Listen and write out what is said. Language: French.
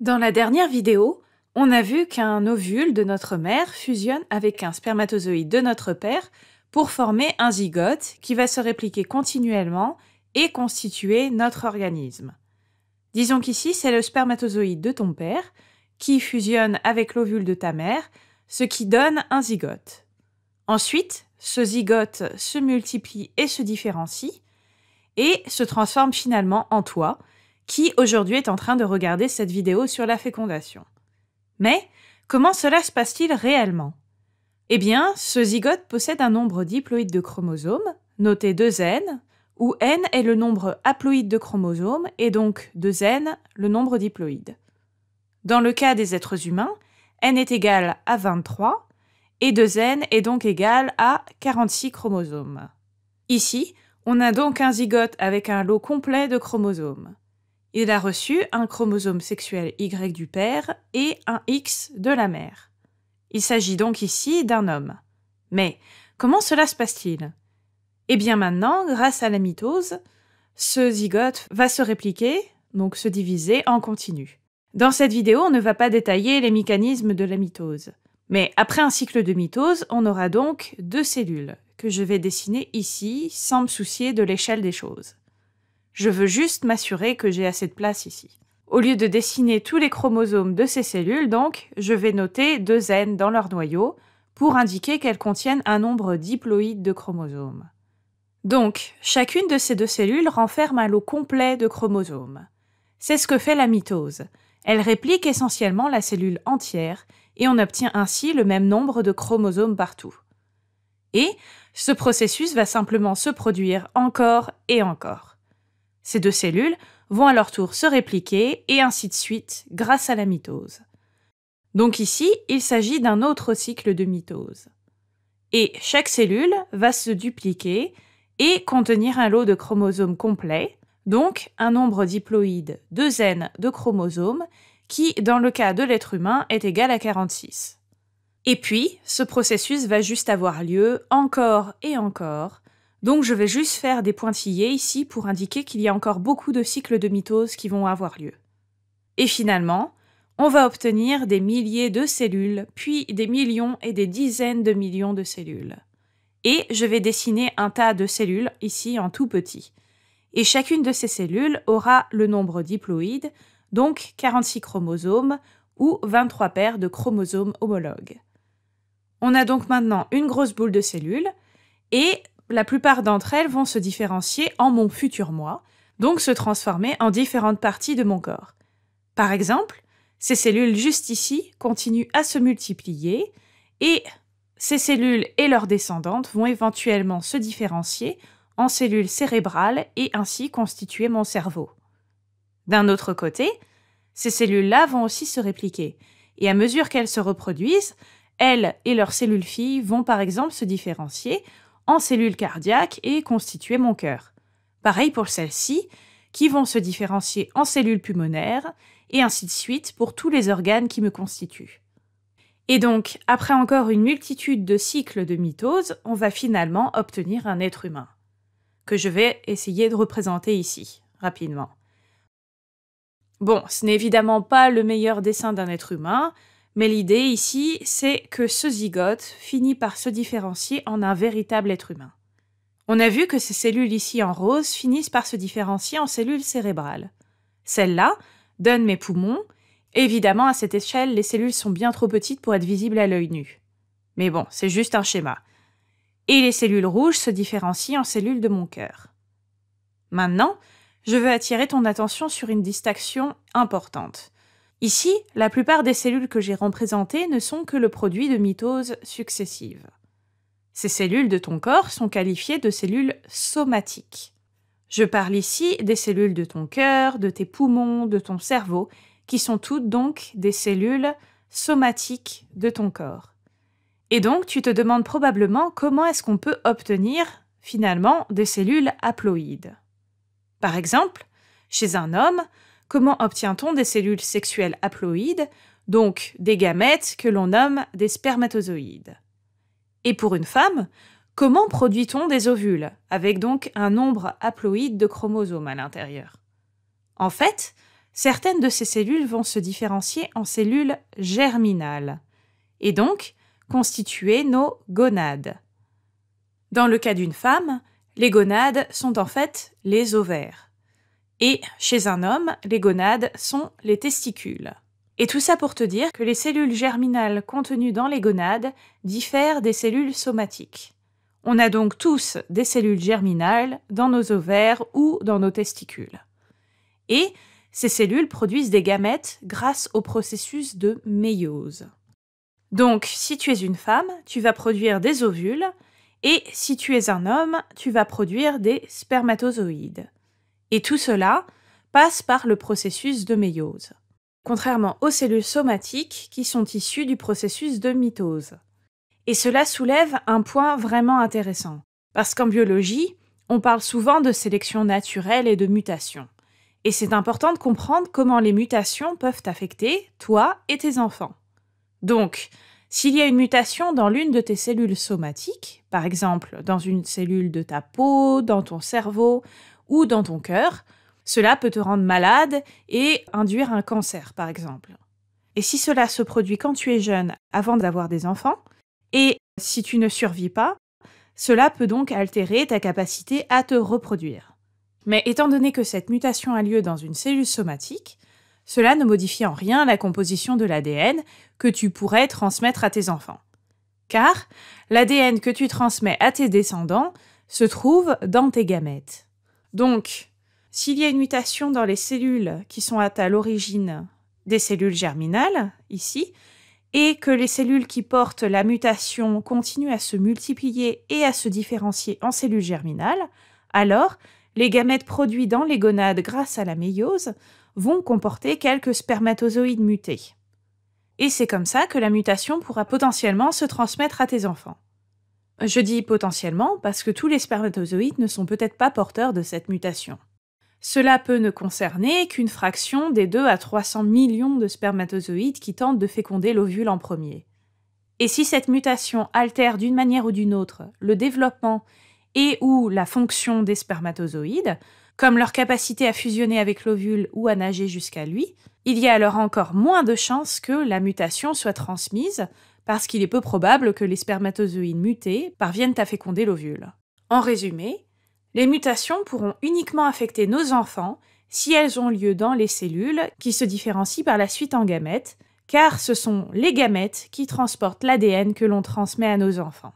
Dans la dernière vidéo, on a vu qu'un ovule de notre mère fusionne avec un spermatozoïde de notre père pour former un zygote qui va se répliquer continuellement et constituer notre organisme. Disons qu'ici, c'est le spermatozoïde de ton père qui fusionne avec l'ovule de ta mère, ce qui donne un zygote. Ensuite, ce zygote se multiplie et se différencie et se transforme finalement en toi, qui aujourd'hui est en train de regarder cette vidéo sur la fécondation. Mais comment cela se passe-t-il réellement Eh bien, ce zygote possède un nombre diploïde de chromosomes, noté 2n, où n est le nombre haploïde de chromosomes et donc 2n le nombre diploïde. Dans le cas des êtres humains, n est égal à 23 et 2n est donc égal à 46 chromosomes. Ici, on a donc un zygote avec un lot complet de chromosomes. Il a reçu un chromosome sexuel Y du père et un X de la mère. Il s'agit donc ici d'un homme. Mais comment cela se passe-t-il Eh bien maintenant, grâce à la mitose, ce zygote va se répliquer, donc se diviser en continu. Dans cette vidéo, on ne va pas détailler les mécanismes de la mitose. Mais après un cycle de mitose, on aura donc deux cellules, que je vais dessiner ici sans me soucier de l'échelle des choses. Je veux juste m'assurer que j'ai assez de place ici. Au lieu de dessiner tous les chromosomes de ces cellules, donc, je vais noter deux N dans leur noyau pour indiquer qu'elles contiennent un nombre diploïde de chromosomes. Donc, chacune de ces deux cellules renferme un lot complet de chromosomes. C'est ce que fait la mitose. Elle réplique essentiellement la cellule entière et on obtient ainsi le même nombre de chromosomes partout. Et ce processus va simplement se produire encore et encore. Ces deux cellules vont à leur tour se répliquer et ainsi de suite grâce à la mitose. Donc ici, il s'agit d'un autre cycle de mitose. Et chaque cellule va se dupliquer et contenir un lot de chromosomes complets, donc un nombre diploïde 2n de chromosomes qui, dans le cas de l'être humain, est égal à 46. Et puis, ce processus va juste avoir lieu encore et encore, donc je vais juste faire des pointillés ici pour indiquer qu'il y a encore beaucoup de cycles de mitose qui vont avoir lieu. Et finalement, on va obtenir des milliers de cellules, puis des millions et des dizaines de millions de cellules. Et je vais dessiner un tas de cellules ici en tout petit. Et chacune de ces cellules aura le nombre diploïde, donc 46 chromosomes ou 23 paires de chromosomes homologues. On a donc maintenant une grosse boule de cellules et la plupart d'entre elles vont se différencier en mon futur moi, donc se transformer en différentes parties de mon corps. Par exemple, ces cellules juste ici continuent à se multiplier et ces cellules et leurs descendantes vont éventuellement se différencier en cellules cérébrales et ainsi constituer mon cerveau. D'un autre côté, ces cellules-là vont aussi se répliquer, et à mesure qu'elles se reproduisent, elles et leurs cellules filles vont par exemple se différencier en cellules cardiaques et constituer mon cœur. Pareil pour celles-ci, qui vont se différencier en cellules pulmonaires, et ainsi de suite pour tous les organes qui me constituent. Et donc, après encore une multitude de cycles de mitose, on va finalement obtenir un être humain, que je vais essayer de représenter ici, rapidement. Bon, ce n'est évidemment pas le meilleur dessin d'un être humain, mais l'idée ici, c'est que ce zygote finit par se différencier en un véritable être humain. On a vu que ces cellules ici en rose finissent par se différencier en cellules cérébrales. Celles-là donnent mes poumons. Évidemment, à cette échelle, les cellules sont bien trop petites pour être visibles à l'œil nu. Mais bon, c'est juste un schéma. Et les cellules rouges se différencient en cellules de mon cœur. Maintenant, je veux attirer ton attention sur une distinction importante. Ici, la plupart des cellules que j'ai représentées ne sont que le produit de mitoses successives. Ces cellules de ton corps sont qualifiées de cellules somatiques. Je parle ici des cellules de ton cœur, de tes poumons, de ton cerveau, qui sont toutes donc des cellules somatiques de ton corps. Et donc tu te demandes probablement comment est-ce qu'on peut obtenir finalement des cellules haploïdes. Par exemple, chez un homme, comment obtient-on des cellules sexuelles haploïdes, donc des gamètes que l'on nomme des spermatozoïdes Et pour une femme, comment produit-on des ovules, avec donc un nombre haploïde de chromosomes à l'intérieur En fait, certaines de ces cellules vont se différencier en cellules germinales, et donc constituer nos gonades. Dans le cas d'une femme, les gonades sont en fait les ovaires. Et chez un homme, les gonades sont les testicules. Et tout ça pour te dire que les cellules germinales contenues dans les gonades diffèrent des cellules somatiques. On a donc tous des cellules germinales dans nos ovaires ou dans nos testicules. Et ces cellules produisent des gamètes grâce au processus de méiose. Donc, si tu es une femme, tu vas produire des ovules, et si tu es un homme, tu vas produire des spermatozoïdes. Et tout cela passe par le processus de méiose, contrairement aux cellules somatiques qui sont issues du processus de mitose. Et cela soulève un point vraiment intéressant, parce qu'en biologie, on parle souvent de sélection naturelle et de mutation. Et c'est important de comprendre comment les mutations peuvent affecter toi et tes enfants. Donc, s'il y a une mutation dans l'une de tes cellules somatiques, par exemple dans une cellule de ta peau, dans ton cerveau ou dans ton cœur. Cela peut te rendre malade et induire un cancer, par exemple. Et si cela se produit quand tu es jeune, avant d'avoir des enfants, et si tu ne survis pas, cela peut donc altérer ta capacité à te reproduire. Mais étant donné que cette mutation a lieu dans une cellule somatique, cela ne modifie en rien la composition de l'ADN que tu pourrais transmettre à tes enfants. Car l'ADN que tu transmets à tes descendants se trouve dans tes gamètes. Donc, s'il y a une mutation dans les cellules qui sont à l'origine des cellules germinales, ici, et que les cellules qui portent la mutation continuent à se multiplier et à se différencier en cellules germinales, alors les gamètes produits dans les gonades grâce à la méiose vont comporter quelques spermatozoïdes mutés. Et c'est comme ça que la mutation pourra potentiellement se transmettre à tes enfants. Je dis potentiellement parce que tous les spermatozoïdes ne sont peut-être pas porteurs de cette mutation. Cela peut ne concerner qu'une fraction des 2 à 300 millions de spermatozoïdes qui tentent de féconder l'ovule en premier. Et si cette mutation altère d'une manière ou d'une autre le développement et ou la fonction des spermatozoïdes, comme leur capacité à fusionner avec l'ovule ou à nager jusqu'à lui, il y a alors encore moins de chances que la mutation soit transmise parce qu'il est peu probable que les spermatozoïdes mutés parviennent à féconder l'ovule. En résumé, les mutations pourront uniquement affecter nos enfants si elles ont lieu dans les cellules qui se différencient par la suite en gamètes, car ce sont les gamètes qui transportent l'ADN que l'on transmet à nos enfants.